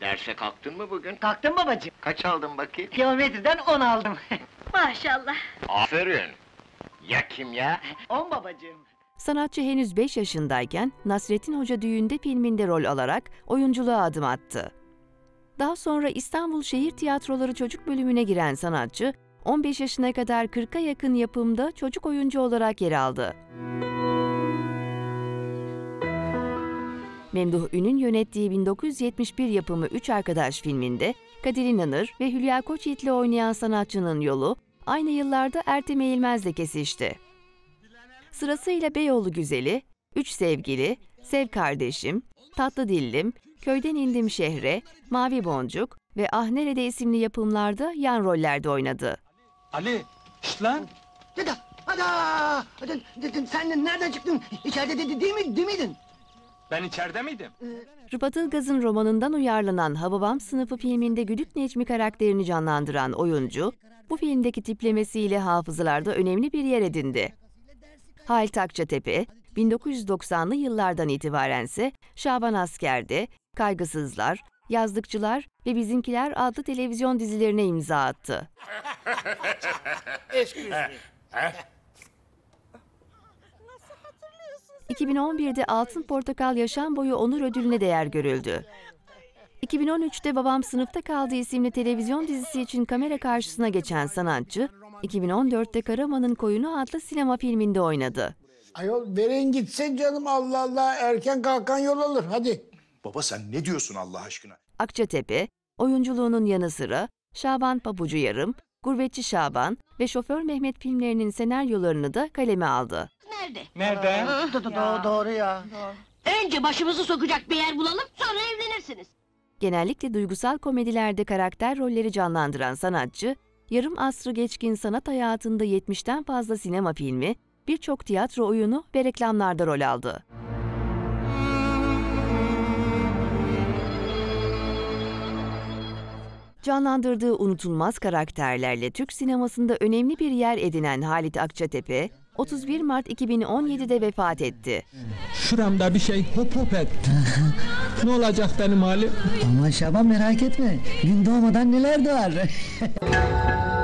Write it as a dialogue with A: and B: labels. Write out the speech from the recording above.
A: Derse kalktın mı bugün? Kalktım babacığım. Kaç aldın bakayım? Geometriden on aldım. Maşallah. Aferin. Ya kimya? On babacığım. Sanatçı henüz beş yaşındayken Nasrettin Hoca Düğünde filminde rol alarak oyunculuğa adım attı. Daha sonra İstanbul Şehir Tiyatroları Çocuk bölümüne giren sanatçı, 15 yaşına kadar 40'a yakın yapımda çocuk oyuncu olarak yer aldı. Memduh Ün'ün yönettiği 1971 yapımı Üç Arkadaş filminde Kadir İnanır ve Hülya Koçyiğit'le oynayan sanatçının yolu aynı yıllarda Ertem Eğilmez'le kesişti. Sırasıyla Beyoğlu Güzeli, Üç Sevgili, Sev Kardeşim, Tatlı Dillim, Köyden İndim Şehre, Mavi Boncuk ve Ah Nerede isimli yapımlarda yan rollerde oynadı. Ali, şişt lan! Dede, ada! Sen nereden çıktın? İçeride dedi, değil, mi, değil miydin? Ben içeride miydim? Ee, Rıbat Ilgaz'ın romanından uyarlanan Hababam sınıfı filminde Güdük Necmi karakterini canlandıran oyuncu, bu filmdeki tiplemesiyle hafızalarda önemli bir yer edindi. Hal Takçatepe, 1990'lı yıllardan itibarense Şaban Asker'de, Kaygısızlar, Yazdıkçılar ve Bizimkiler adlı televizyon dizilerine imza attı. 2011'de Altın Portakal Yaşam Boyu Onur Ödülü'ne değer görüldü. 2013'te Babam Sınıfta Kaldı isimli televizyon dizisi için kamera karşısına geçen sanatçı, 2014'te Karaman'ın Koyunu adlı sinema filminde oynadı. Ayol verin gitsin canım Allah Allah erken kalkan yol alır hadi. Baba sen ne diyorsun Allah aşkına? Akçatepe, oyunculuğunun yanı sıra Şaban Pabucu Yarım, Gurbetçi Şaban ve Şoför Mehmet filmlerinin senaryolarını da kaleme aldı nerede? Nerede? Do- do- do- doğru ya. Önce başımızı sokacak bir yer bulalım, sonra evlenirsiniz. Genellikle duygusal komedilerde karakter rolleri canlandıran sanatçı, yarım asrı geçkin sanat hayatında 70'ten fazla sinema filmi, birçok tiyatro oyunu ve reklamlarda rol aldı. Canlandırdığı unutulmaz karakterlerle Türk sinemasında önemli bir yer edinen Halit Akçatepe, 31 Mart 2017'de vefat etti. Şuramda bir şey hop hop etti. ne olacak benim halim? Aman Şaban merak etme. Gün doğmadan neler doğar.